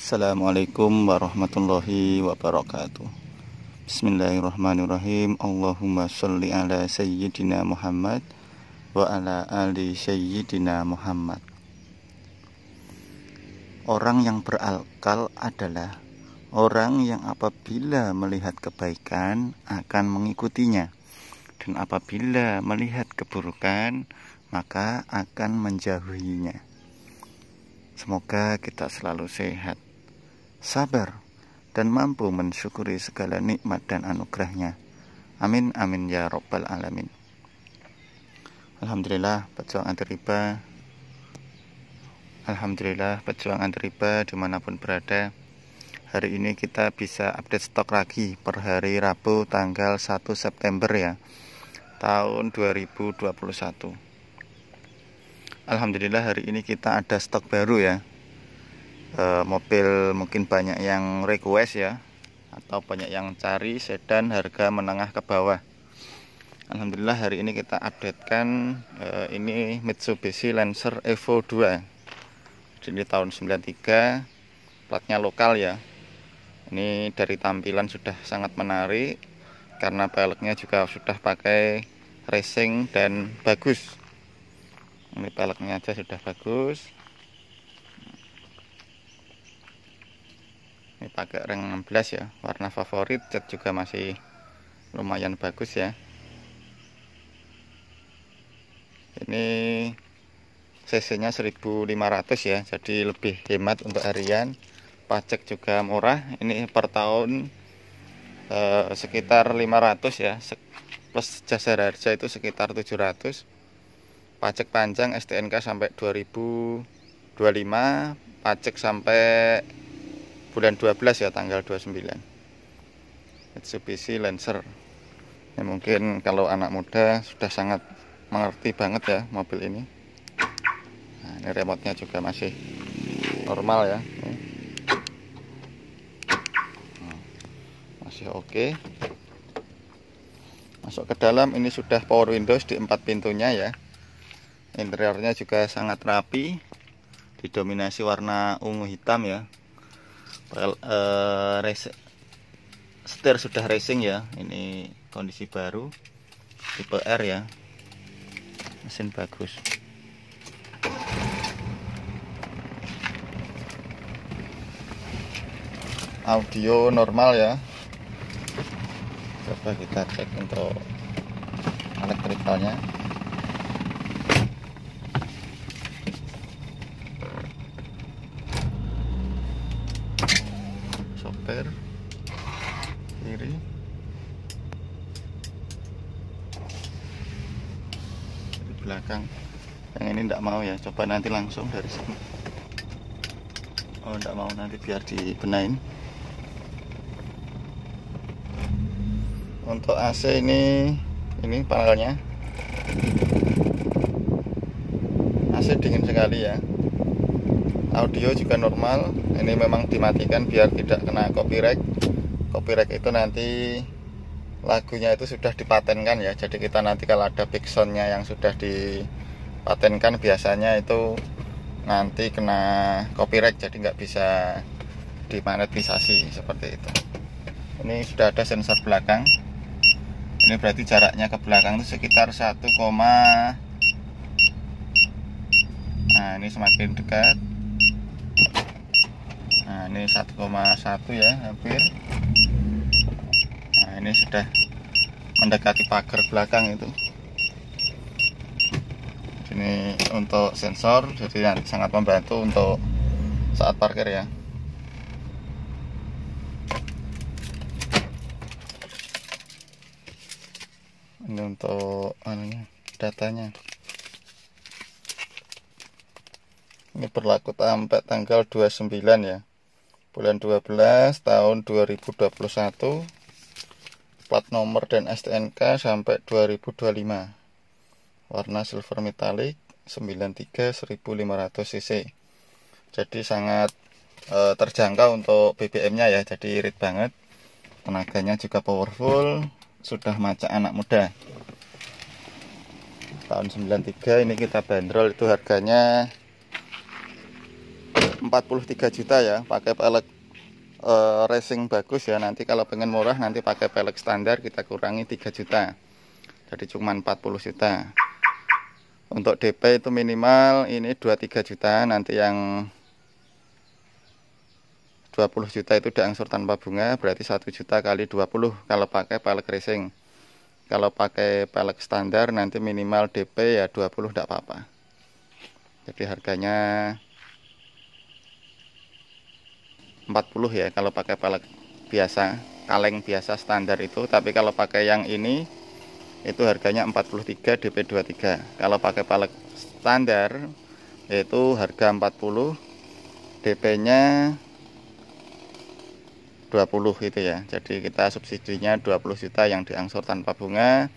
Assalamualaikum warahmatullahi wabarakatuh Bismillahirrahmanirrahim Allahumma sholli ala sayyidina Muhammad Wa ala ali sayyidina Muhammad Orang yang beralkal adalah Orang yang apabila melihat kebaikan akan mengikutinya Dan apabila melihat keburukan maka akan menjauhinya Semoga kita selalu sehat sabar, dan mampu mensyukuri segala nikmat dan anugerahnya. Amin, amin ya robbal alamin. Alhamdulillah, pejuang anti Alhamdulillah, pejuang anti dimanapun berada. Hari ini kita bisa update stok lagi per hari Rabu tanggal 1 September ya tahun 2021. Alhamdulillah hari ini kita ada stok baru ya Eh, mobil mungkin banyak yang request ya atau banyak yang cari sedan harga menengah ke bawah Alhamdulillah hari ini kita updatekan e, ini Mitsubishi Lancer Evo 2 jadi tahun 93 platnya lokal ya ini dari tampilan sudah sangat menarik karena peleknya juga sudah pakai racing dan bagus ini peleknya aja sudah bagus ini pakai ring 16 ya warna favorit cat juga masih lumayan bagus ya ini cc nya 1500 ya jadi lebih hemat untuk harian pajak juga murah ini per tahun eh, sekitar 500 ya plus jasa harja itu sekitar 700 pajak panjang STNK sampai 2025 pajak sampai bulan 12 ya tanggal 29 Mitsubishi Lancer ya, mungkin kalau anak muda sudah sangat mengerti banget ya mobil ini nah ini remote nya juga masih normal ya nah, masih oke okay. masuk ke dalam ini sudah power windows di empat pintunya ya interiornya juga sangat rapi didominasi warna ungu hitam ya uh, eh, race, setir sudah racing ya ini kondisi baru tipe R ya mesin bagus audio normal ya coba kita cek untuk elektrikalnya stopper kiri dari belakang yang ini tidak mau ya coba nanti langsung dari sini oh tidak mau nanti biar dibenain untuk AC ini ini panelnya AC dingin sekali ya audio juga normal ini memang dimatikan biar tidak kena copyright copyright itu nanti lagunya itu sudah dipatenkan ya jadi kita nanti kalau ada big soundnya yang sudah dipatenkan biasanya itu nanti kena copyright jadi nggak bisa dimanetisasi seperti itu ini sudah ada sensor belakang ini berarti jaraknya ke belakang itu sekitar 1, nah ini semakin dekat nah ini 1,1 ya hampir nah ini sudah mendekati pagar belakang itu ini untuk sensor jadi sangat membantu untuk saat parkir ya ini untuk anunya datanya ini berlaku sampai tanggal 29 ya bulan 12 tahun 2021 plat nomor dan STNK sampai 2025 warna silver metallic 93 1500 cc jadi sangat e, terjangkau untuk BBM nya ya jadi irit banget tenaganya juga powerful sudah macam anak muda tahun 93 ini kita bandrol itu harganya 43 juta ya pakai pelek e, racing bagus ya nanti kalau pengen murah nanti pakai pelek standar kita kurangi 3 juta jadi cuma 40 juta untuk DP itu minimal ini 23 juta nanti yang 20 juta itu diangsur tanpa bunga berarti 1 juta kali 20 kalau pakai pelek racing kalau pakai pelek standar nanti minimal DP ya 20 tidak apa-apa jadi harganya 40 ya kalau pakai pelek biasa kaleng biasa standar itu tapi kalau pakai yang ini itu harganya 43 DP23 kalau pakai pelek standar itu harga 40 DP nya 20 itu ya jadi kita subsidinya 20 juta yang diangsur tanpa bunga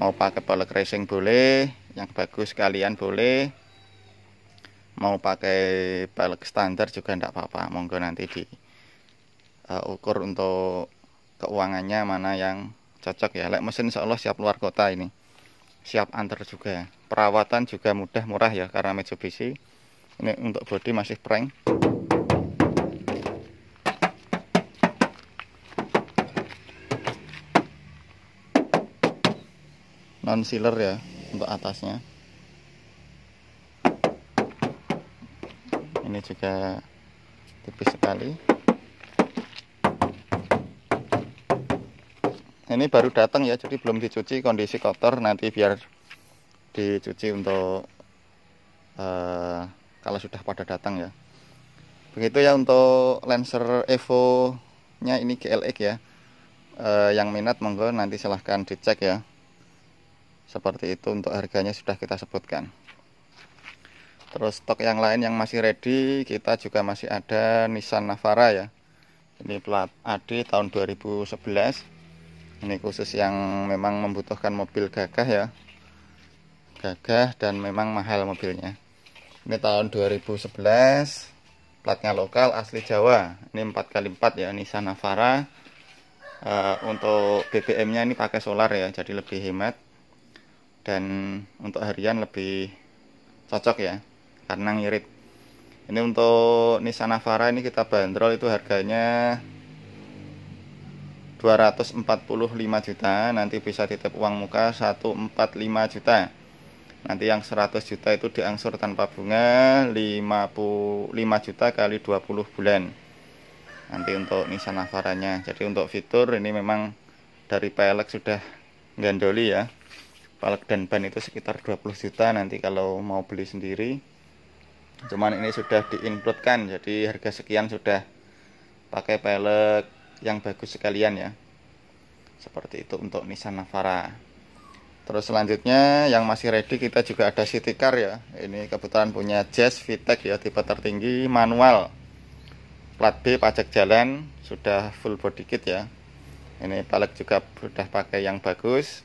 mau pakai pelek racing boleh yang bagus kalian boleh mau pakai pelek standar juga tidak apa-apa monggo nanti di uh, ukur untuk keuangannya mana yang cocok ya lek mesin insya Allah siap luar kota ini siap antar juga perawatan juga mudah murah ya karena Mitsubishi ini untuk bodi masih prank non sealer ya untuk atasnya ini juga tipis sekali ini baru datang ya jadi belum dicuci kondisi kotor nanti biar dicuci untuk uh, kalau sudah pada datang ya begitu ya untuk Lancer Evo nya ini GLX ya uh, yang minat monggo nanti silahkan dicek ya seperti itu untuk harganya sudah kita sebutkan terus stok yang lain yang masih ready kita juga masih ada Nissan Navara ya ini plat AD tahun 2011 ini khusus yang memang membutuhkan mobil gagah ya gagah dan memang mahal mobilnya ini tahun 2011 platnya lokal asli Jawa ini 4x4 ya Nissan Navara uh, untuk BBM nya ini pakai solar ya jadi lebih hemat dan untuk harian lebih cocok ya karena ngirit ini untuk Nissan Navara ini kita bandrol itu harganya 245 juta nanti bisa titip uang muka 145 juta nanti yang 100 juta itu diangsur tanpa bunga 55 juta kali 20 bulan nanti untuk Nissan Navaranya jadi untuk fitur ini memang dari pelek sudah gandoli ya pelek dan ban itu sekitar 20 juta nanti kalau mau beli sendiri cuman ini sudah kan, jadi harga sekian sudah pakai pelek yang bagus sekalian ya seperti itu untuk Nissan Navara terus selanjutnya yang masih ready kita juga ada city car ya ini kebetulan punya Jazz VTEC ya tipe tertinggi manual plat B pajak jalan sudah full body kit ya ini pelek juga sudah pakai yang bagus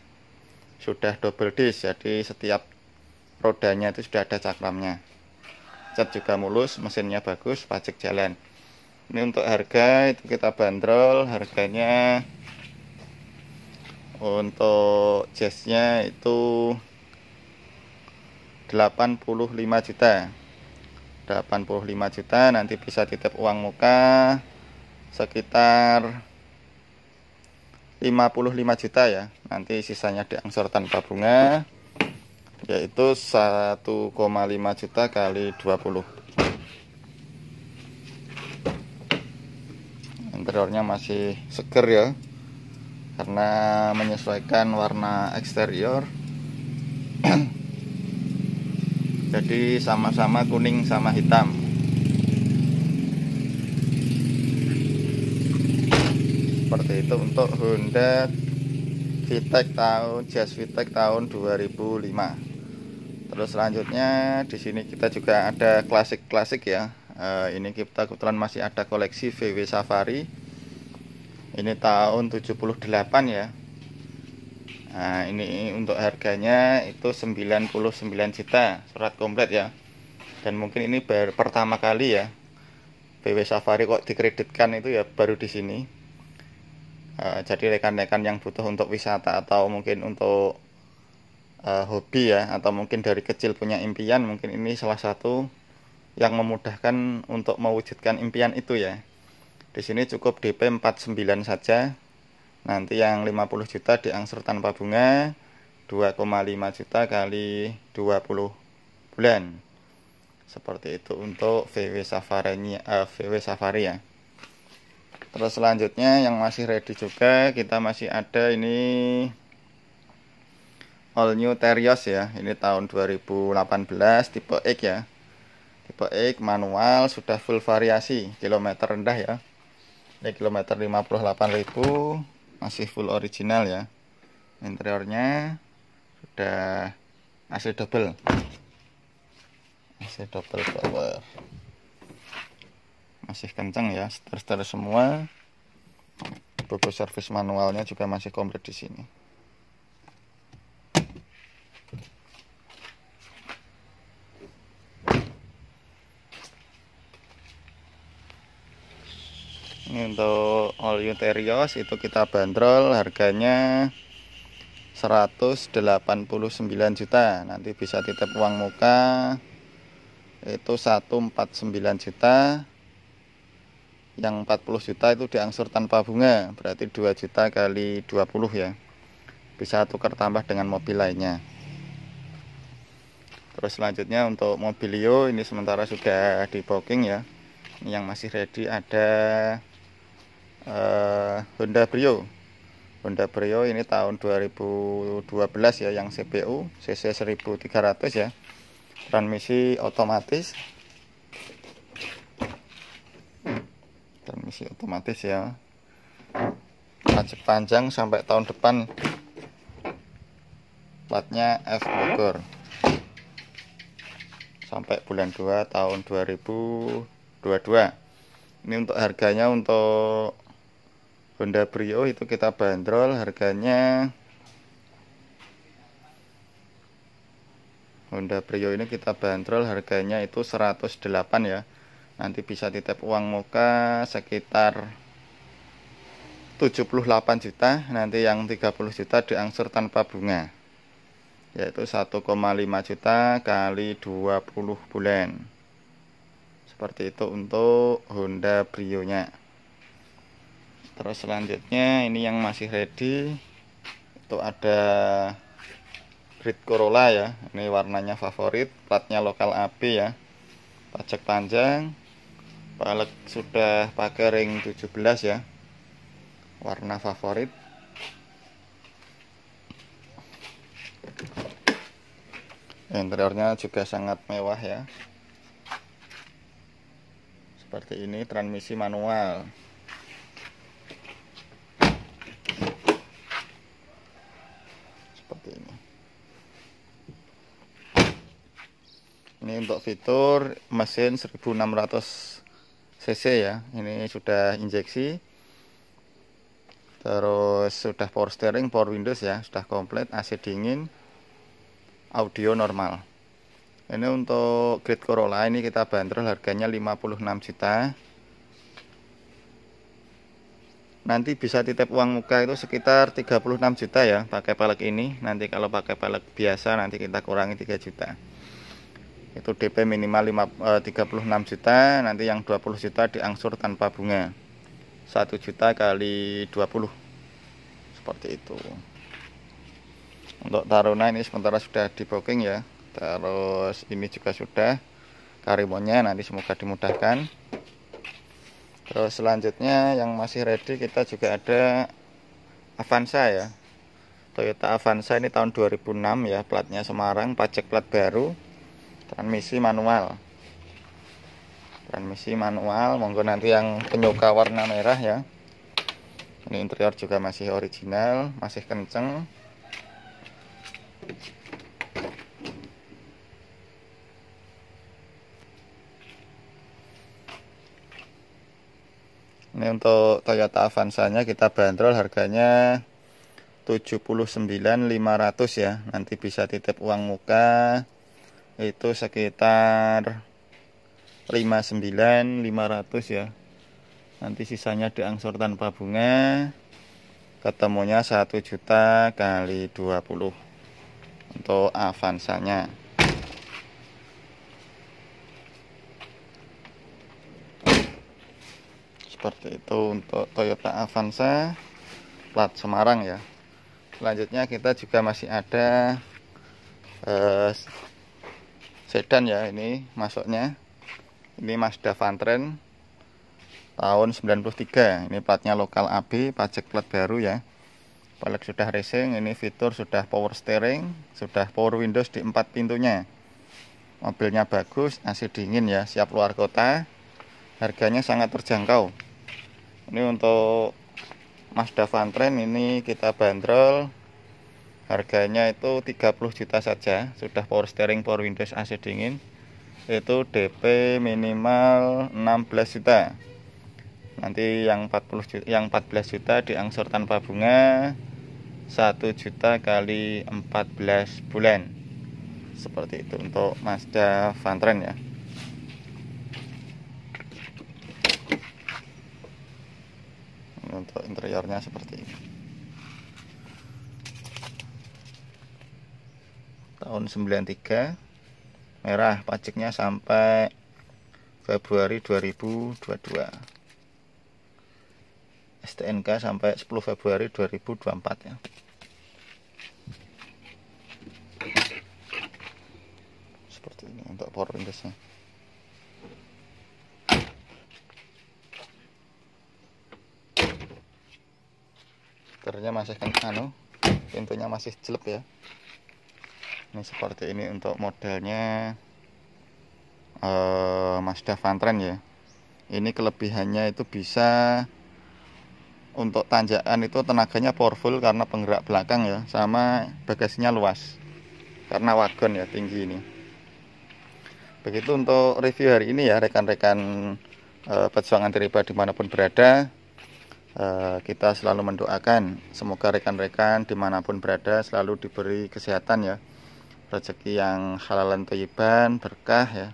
sudah double disc jadi setiap rodanya itu sudah ada cakramnya cat juga mulus mesinnya bagus pajak jalan ini untuk harga itu kita bandrol harganya untuk jasnya itu 85 juta 85 juta nanti bisa titip uang muka sekitar 55 juta ya nanti sisanya diangsur tanpa bunga yaitu 1,5 juta kali 20 interiornya masih seger ya karena menyesuaikan warna eksterior jadi sama-sama kuning sama hitam seperti itu untuk Honda Vitek tahun Jazz Vitek tahun 2005 Terus selanjutnya di sini kita juga ada klasik-klasik ya. Uh, ini kita kebetulan masih ada koleksi VW Safari. Ini tahun 78 ya. Nah, ini untuk harganya itu 99 juta surat komplit ya. Dan mungkin ini baru pertama kali ya VW Safari kok dikreditkan itu ya baru di sini. Uh, jadi rekan-rekan yang butuh untuk wisata atau mungkin untuk uh, hobi ya atau mungkin dari kecil punya impian mungkin ini salah satu yang memudahkan untuk mewujudkan impian itu ya di sini cukup DP 49 saja nanti yang 50 juta diangsur tanpa bunga 2,5 juta kali 20 bulan seperti itu untuk VW Safari uh, eh, VW Safari ya terus selanjutnya yang masih ready juga kita masih ada ini All New Terios ya. Ini tahun 2018 tipe X ya. Tipe X manual sudah full variasi, kilometer rendah ya. Ini kilometer 58.000 masih full original ya. Interiornya sudah AC double. AC double power. Masih kencang ya, seter-seter semua. Bobo servis manualnya juga masih komplit di sini. untuk all Terios itu kita bandrol harganya 189 juta nanti bisa titip uang muka itu 149 juta yang 40 juta itu diangsur tanpa bunga berarti 2 juta kali 20 ya bisa tukar tambah dengan mobil lainnya terus selanjutnya untuk mobilio ini sementara sudah di booking ya yang masih ready ada Eh, Honda Brio Honda Brio ini tahun 2012 ya yang CPU CC 1300 ya transmisi otomatis transmisi otomatis ya wajib panjang sampai tahun depan platnya F Bogor sampai bulan 2 tahun 2022 ini untuk harganya untuk Honda Brio itu kita bandrol harganya Honda Brio ini kita bandrol harganya itu 108 ya nanti bisa titip uang muka sekitar 78 juta nanti yang 30 juta diangsur tanpa bunga yaitu 1,5 juta kali 20 bulan seperti itu untuk Honda Brio nya terus selanjutnya ini yang masih ready itu ada grid Corolla ya ini warnanya favorit platnya lokal AB ya pajak panjang pelek sudah pakai ring 17 ya warna favorit interiornya juga sangat mewah ya seperti ini transmisi manual Ini untuk fitur mesin 1600 cc ya. Ini sudah injeksi. Terus sudah power steering, power windows ya, sudah komplit, AC dingin, audio normal. Ini untuk Grid Corolla ini kita bandrol harganya 56 juta. Nanti bisa titip uang muka itu sekitar 36 juta ya pakai pelek ini. Nanti kalau pakai pelek biasa nanti kita kurangi 3 juta itu DP minimal 5, eh, 36 juta nanti yang 20 juta diangsur tanpa bunga 1 juta kali 20 seperti itu untuk Taruna ini sementara sudah di booking ya terus ini juga sudah karimonya nanti semoga dimudahkan terus selanjutnya yang masih ready kita juga ada Avanza ya Toyota Avanza ini tahun 2006 ya platnya Semarang pajak plat baru transmisi manual transmisi manual monggo nanti yang penyuka warna merah ya ini interior juga masih original masih kenceng ini untuk Toyota Avanza nya kita bandrol harganya 79.500 ya nanti bisa titip uang muka itu sekitar 59 500 ya nanti sisanya diangsur tanpa bunga ketemunya 1 juta kali 20 untuk avansanya seperti itu untuk Toyota Avanza plat Semarang ya selanjutnya kita juga masih ada eh, sedan ya ini masuknya ini Mazda Fantren tahun 93 ini platnya lokal AB pajak plat baru ya pelek sudah racing ini fitur sudah power steering sudah power windows di empat pintunya mobilnya bagus AC dingin ya siap luar kota harganya sangat terjangkau ini untuk Mazda Fantren ini kita bandrol harganya itu 30 juta saja sudah power steering power windows AC dingin itu DP minimal 16 juta nanti yang 40 juta, yang 14 juta diangsur tanpa bunga 1 juta kali 14 bulan seperti itu untuk Mazda Vantren ya untuk interiornya seperti ini tahun 93 merah pajaknya sampai Februari 2022 STNK sampai 10 Februari 2024 ya seperti ini untuk power windowsnya masih kan anu pintunya masih jelek ya ini seperti ini untuk modelnya eh, Mazda Fantren ya ini kelebihannya itu bisa untuk tanjakan itu tenaganya powerful karena penggerak belakang ya sama bagasinya luas karena wagon ya tinggi ini begitu untuk review hari ini ya rekan-rekan e, eh, pejuang dimanapun berada eh, kita selalu mendoakan semoga rekan-rekan dimanapun berada selalu diberi kesehatan ya rezeki yang halalan toyiban berkah ya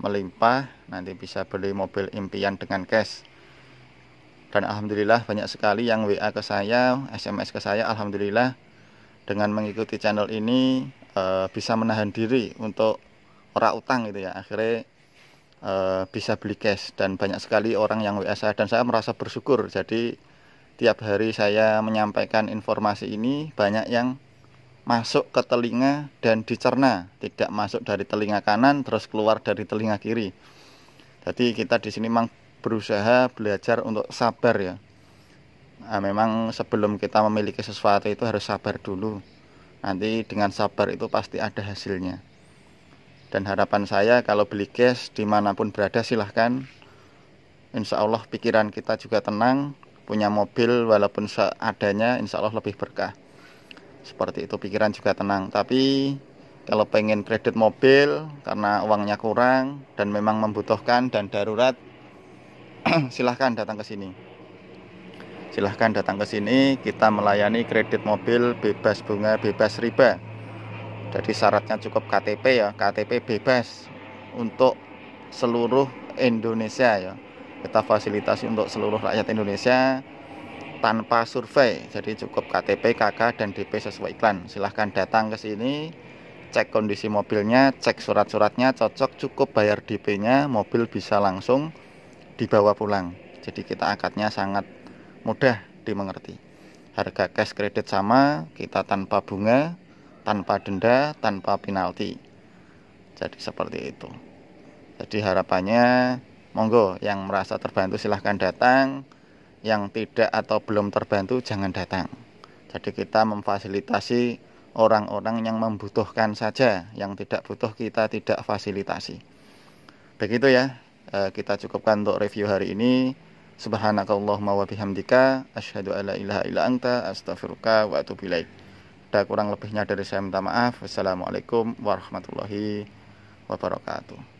melimpah nanti bisa beli mobil impian dengan cash dan alhamdulillah banyak sekali yang WA ke saya SMS ke saya alhamdulillah dengan mengikuti channel ini e, bisa menahan diri untuk ora utang gitu ya akhirnya e, bisa beli cash dan banyak sekali orang yang WA saya dan saya merasa bersyukur jadi tiap hari saya menyampaikan informasi ini banyak yang masuk ke telinga dan dicerna, tidak masuk dari telinga kanan terus keluar dari telinga kiri. Jadi kita di sini memang berusaha belajar untuk sabar ya. Nah, memang sebelum kita memiliki sesuatu itu harus sabar dulu. Nanti dengan sabar itu pasti ada hasilnya. Dan harapan saya kalau beli cash dimanapun berada silahkan. Insya Allah pikiran kita juga tenang, punya mobil walaupun seadanya insya Allah lebih berkah seperti itu pikiran juga tenang tapi kalau pengen kredit mobil karena uangnya kurang dan memang membutuhkan dan darurat silahkan datang ke sini silahkan datang ke sini kita melayani kredit mobil bebas bunga bebas riba jadi syaratnya cukup KTP ya KTP bebas untuk seluruh Indonesia ya kita fasilitasi untuk seluruh rakyat Indonesia tanpa survei jadi cukup KTP KK dan DP sesuai iklan silahkan datang ke sini cek kondisi mobilnya cek surat-suratnya cocok cukup bayar DP nya mobil bisa langsung dibawa pulang jadi kita akadnya sangat mudah dimengerti harga cash kredit sama kita tanpa bunga tanpa denda tanpa penalti jadi seperti itu jadi harapannya monggo yang merasa terbantu silahkan datang yang tidak atau belum terbantu jangan datang. Jadi kita memfasilitasi orang-orang yang membutuhkan saja, yang tidak butuh kita tidak fasilitasi. Begitu ya, e, kita cukupkan untuk review hari ini. Subhanakallahumma wa bihamdika asyhadu alla ilaha illa anta astaghfiruka wa atubu ilaik. kurang lebihnya dari saya minta maaf. Wassalamualaikum warahmatullahi wabarakatuh.